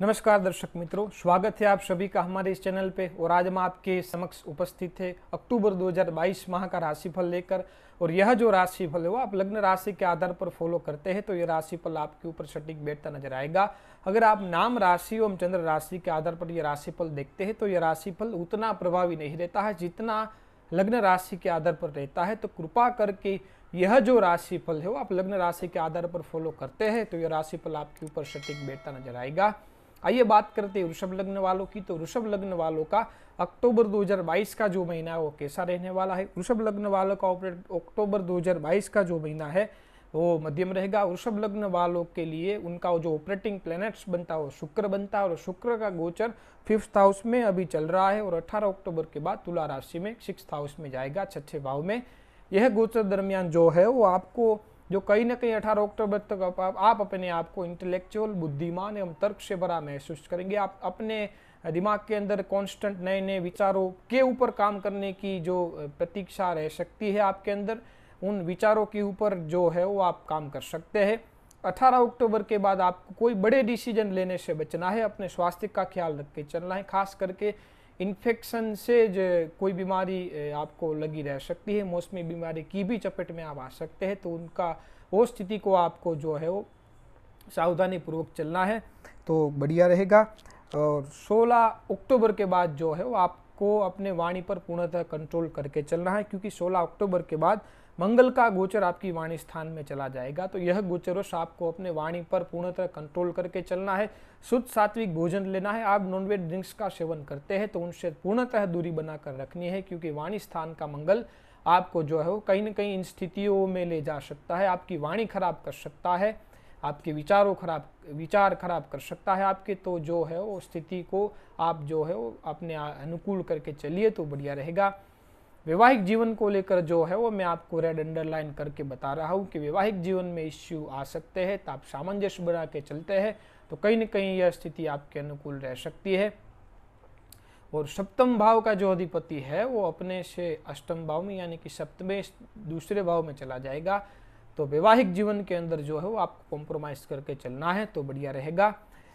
नमस्कार दर्शक मित्रों स्वागत है आप सभी का हमारे इस चैनल पे और आज हम आपके समक्ष उपस्थित है अक्टूबर 2022 माह का राशिफल लेकर और यह जो राशिफल है वो आप लग्न राशि के आधार पर फॉलो करते हैं तो यह राशिफल आपके ऊपर सटीक बैठता नजर आएगा अगर आप नाम राशि एवं चंद्र राशि के आधार पर यह राशिफल देखते हैं तो यह राशिफल उतना प्रभावी नहीं रहता है जितना लग्न राशि के आधार पर रहता है तो कृपा करके यह जो राशिफल है वो आप लग्न राशि के आधार पर फॉलो करते हैं तो यह राशिफल आपके ऊपर सटीक बैठता नजर आएगा आइए बात करते हैं ऋषभ लग्न वालों की तो ऋषभ लग्न वालों का अक्टूबर 2022 का जो महीना है वो कैसा रहने वाला है ऋषभ लग्न वालों का ऑपरेट अक्टूबर 2022 का जो महीना है वो मध्यम रहेगा ऋषभ लग्न वालों के लिए उनका जो ऑपरेटिंग प्लैनेट्स बनता है वो शुक्र बनता है और शुक्र का गोचर फिफ्थ हाउस में अभी चल रहा है और 18 अक्टूबर के बाद तुला राशि में सिक्स हाउस में जाएगा छठे भाव में यह गोचर दरमियान जो है वो आपको जो कहीं ना कहीं अठारह अक्टूबर तक आप, आप अपने आप को इंटेलेक्चुअल बुद्धिमान एवं तर्क से भरा महसूस करेंगे आप अपने दिमाग के अंदर कांस्टेंट नए नए विचारों के ऊपर काम करने की जो प्रतीक्षा रह सकती है आपके अंदर उन विचारों के ऊपर जो है वो आप काम कर सकते हैं 18 अक्टूबर के बाद आपको कोई बड़े डिसीजन लेने से बचना है अपने स्वास्थ्य का ख्याल रख के चलना है खास करके इन्फेक्शन से जो कोई बीमारी आपको लगी रह सकती है मौसमी बीमारी की भी चपेट में आप आ सकते हैं तो उनका वो स्थिति को आपको जो है वो सावधानी पूर्वक चलना है तो बढ़िया रहेगा और 16 अक्टूबर के बाद जो है वो आपको अपने वाणी पर पूर्णतः कंट्रोल करके चलना है क्योंकि 16 अक्टूबर के बाद मंगल का गोचर आपकी वाणी स्थान में चला जाएगा तो यह गोचरश आपको अपने वाणी पर पूर्णतः कंट्रोल करके चलना है शुद्ध सात्विक भोजन लेना है आप नॉनवेज ड्रिंक्स का सेवन करते हैं तो उनसे पूर्णतः दूरी बनाकर रखनी है क्योंकि वाणी स्थान का मंगल आपको जो है वो कहीं ना कहीं इन स्थितियों में ले जा सकता है आपकी वाणी खराब कर सकता है आपके विचारों खराब विचार खराब कर सकता है आपके तो जो है वो स्थिति को आप जो है वो अपने अनुकूल करके चलिए तो बढ़िया रहेगा वैवाहिक जीवन को लेकर जो है वो मैं आपको रेड अंडरलाइन करके बता रहा हूँ कि वैवाहिक जीवन में इश्यू आ सकते हैं तो आप सामंजस्य बना के चलते हैं तो कहीं ना कहीं यह स्थिति आपके अनुकूल रह सकती है और सप्तम भाव का जो अधिपति है वो अपने से अष्टम भाव में यानी कि सप्तमें दूसरे भाव में चला जाएगा तो वैवाहिक जीवन के अंदर जो है वो आपको कॉम्प्रोमाइज करके चलना है तो बढ़िया रहेगा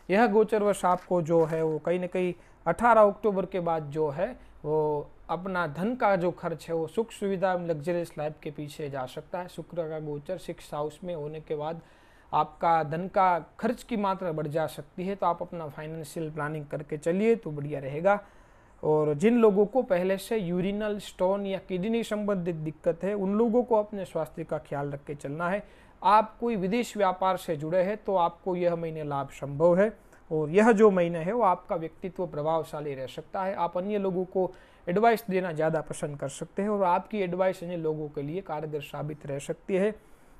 यह गोचर वर्ष आपको जो है वो कहीं ना कहीं 18 अक्टूबर के बाद जो है वो अपना धन का जो खर्च है वो सुख सुविधा लग्जरियस लाइफ के पीछे जा सकता है शुक्र का गोचर सिक्स हाउस में होने के बाद आपका धन का खर्च की मात्रा बढ़ जा सकती है तो आप अपना फाइनेंशियल प्लानिंग करके चलिए तो बढ़िया रहेगा और जिन लोगों को पहले से यूरिनल स्टोन या किडनी संबंधित दिक्कत है उन लोगों को अपने स्वास्थ्य का ख्याल रख के चलना है आप कोई विदेश व्यापार से जुड़े हैं तो आपको यह महीने लाभ संभव है और यह जो महीना है वो आपका व्यक्तित्व प्रभावशाली रह सकता है आप अन्य लोगों को एडवाइस देना ज़्यादा पसंद कर सकते हैं और आपकी एडवाइस अन्य लोगों के लिए कारगर साबित रह सकती है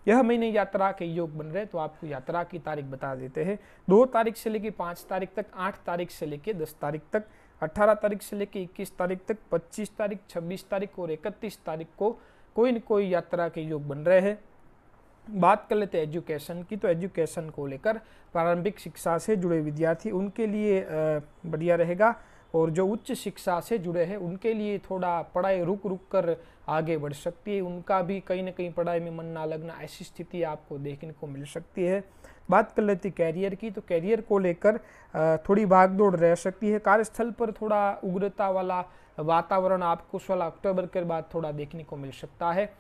यह महीने यात्रा के योग बन रहे तो आपको यात्रा की तारीख बता देते हैं दो तारीख से लेकर पाँच तारीख तक आठ तारीख से लेकर दस तारीख तक अट्ठारह तारीख से लेकर इक्कीस तारीख तक पच्चीस तारीख छब्बीस तारीख और इकतीस तारीख को कोई न कोई यात्रा के योग बन रहे हैं बात कर लेते हैं एजुकेशन की तो एजुकेशन को लेकर प्रारंभिक शिक्षा से जुड़े विद्यार्थी उनके लिए बढ़िया रहेगा और जो उच्च शिक्षा से जुड़े हैं उनके लिए थोड़ा पढ़ाई रुक रुक कर आगे बढ़ सकती है उनका भी कहीं ना कहीं पढ़ाई में मन ना लगना ऐसी स्थिति आपको देखने को मिल सकती है बात कर लेते कैरियर की तो कैरियर को लेकर थोड़ी भाग दौड़ रह सकती है कार्यस्थल पर थोड़ा उग्रता वाला वातावरण आपको सोलह अक्टूबर के बाद थोड़ा देखने को मिल सकता है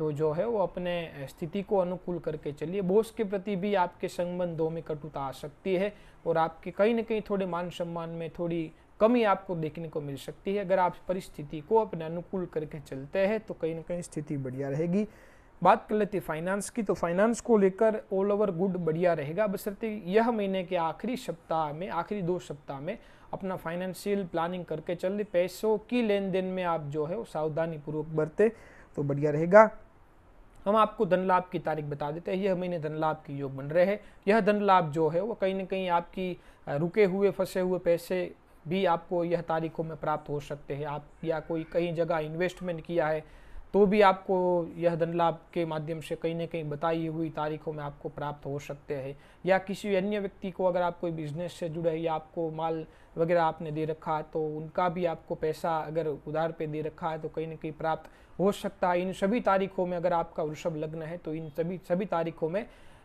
तो जो है वो अपने स्थिति को अनुकूल करके चलिए बॉस के प्रति भी आपके संबंधों में कटुता आ सकती है और आपके कहीं ना कहीं थोड़े मान सम्मान में थोड़ी कमी आपको देखने को मिल सकती है अगर आप परिस्थिति को अपने अनुकूल करके चलते हैं तो कहीं ना कहीं स्थिति बढ़िया रहेगी बात कर लेते फाइनेंस की तो फाइनेंस को लेकर ऑल ओवर गुड बढ़िया रहेगा बसरते यह महीने के आखिरी सप्ताह में आखिरी दो सप्ताह में अपना फाइनेंशियल प्लानिंग करके चल पैसों की लेन देन में आप जो है वो सावधानी पूर्वक बरते तो बढ़िया रहेगा हम आपको धन लाभ की तारीख बता देते हैं यह महीने धन लाभ के योग बन रहे हैं यह धन लाभ जो है वो कहीं ना कहीं आपकी रुके हुए फंसे हुए पैसे भी आपको यह तारीखों में प्राप्त हो सकते हैं आप या कोई कहीं जगह इन्वेस्टमेंट किया है तो भी आपको यह धन लाभ के माध्यम से कहीं ना कहीं बताई हुई तारीखों में आपको प्राप्त हो सकते हैं या किसी अन्य व्यक्ति को अगर आप कोई बिजनेस से जुड़े या आपको माल वगैरह आपने दे रखा है तो उनका भी आपको पैसा अगर उधार पे दे रखा है तो कहीं ना कहीं प्राप्त हो सकता है इन सभी तारीखों में अगर आपका वृषभ लग्न है तो इन सभी सभी तारीखों में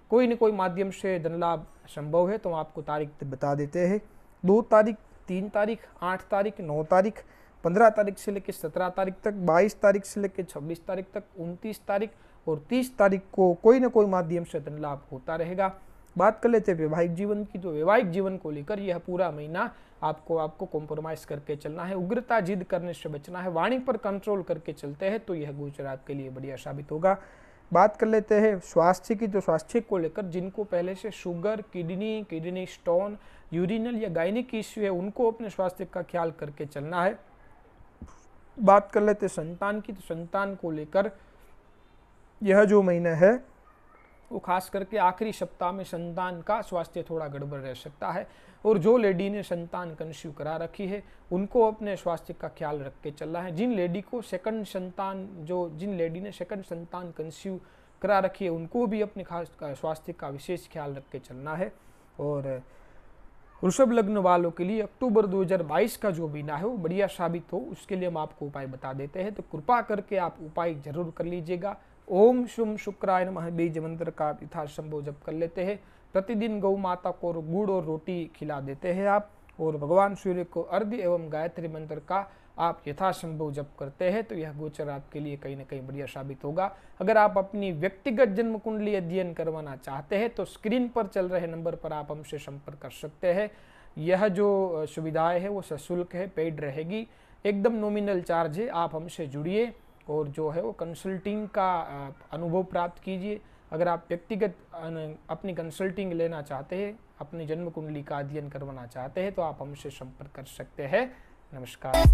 कोई न कोई माध्यम से धन लाभ संभव है तो आपको तारीख बता देते हैं दो तारीख तीन तारीख आठ तारीख नौ तारीख पंद्रह तारीख से लेकर सत्रह तारीख तक बाईस तारीख से लेकर छब्बीस तारीख तक उनतीस तारीख और तीस तारीख को कोई ना कोई माध्यम से धन लाभ होता रहेगा बात कर लेते हैं वैवाहिक जीवन की तो वैवाहिक जीवन को लेकर यह पूरा महीना आपको आपको कॉम्प्रोमाइज करके चलना है उग्रता जिद करने से बचना है वाणी पर कंट्रोल करके चलते हैं तो यह गोचर आपके लिए बढ़िया साबित होगा बात कर लेते हैं स्वास्थ्य की तो स्वास्थ्य को लेकर जिनको पहले से sugar kidney kidney stone urinal या गायनिक इश्यू है उनको अपने स्वास्थ्य का ख्याल करके चलना है बात कर लेते संतान की तो संतान को लेकर यह जो महीना है वो खास करके आखिरी सप्ताह में संतान का स्वास्थ्य थोड़ा गड़बड़ रह सकता है और जो लेडी ने संतान कंस्यू करा रखी है उनको अपने स्वास्थ्य का ख्याल रख के चलना है जिन लेडी को सेकंड संतान जो जिन लेडी ने सेकंड संतान कंस्यू करा रखी है उनको भी अपने खास स्वास्थ्य का विशेष ख्याल रख के चलना है और वृषभ लग्न वालों के लिए अक्टूबर 2022 का जो महीना है वो बढ़िया साबित हो उसके लिए हम आपको उपाय बता देते हैं तो कृपा करके आप उपाय जरूर कर लीजिएगा ओम शुम शुक्राय नमः बीज मंत्र का यथाशंभ जब कर लेते हैं प्रतिदिन गौ माता को गुड़ और रोटी खिला देते हैं आप और भगवान सूर्य को अर्घ्य एवं गायत्री मंत्र का आप यथासंभव जप करते हैं तो यह गोचर आपके लिए कहीं ना कहीं बढ़िया साबित होगा अगर आप अपनी व्यक्तिगत जन्म कुंडली अध्ययन करवाना चाहते हैं तो स्क्रीन पर चल रहे नंबर पर आप हमसे संपर्क कर सकते हैं यह जो सुविधाएं है वो सशुल्क है पेड रहेगी एकदम नॉमिनल चार्ज है आप हमसे जुड़िए और जो है वो कंसल्टिंग का अनुभव प्राप्त कीजिए अगर आप व्यक्तिगत अपनी कंसल्टिंग लेना चाहते हैं अपनी जन्म कुंडली का अध्ययन करवाना चाहते हैं तो आप हमसे संपर्क कर सकते हैं नमस्कार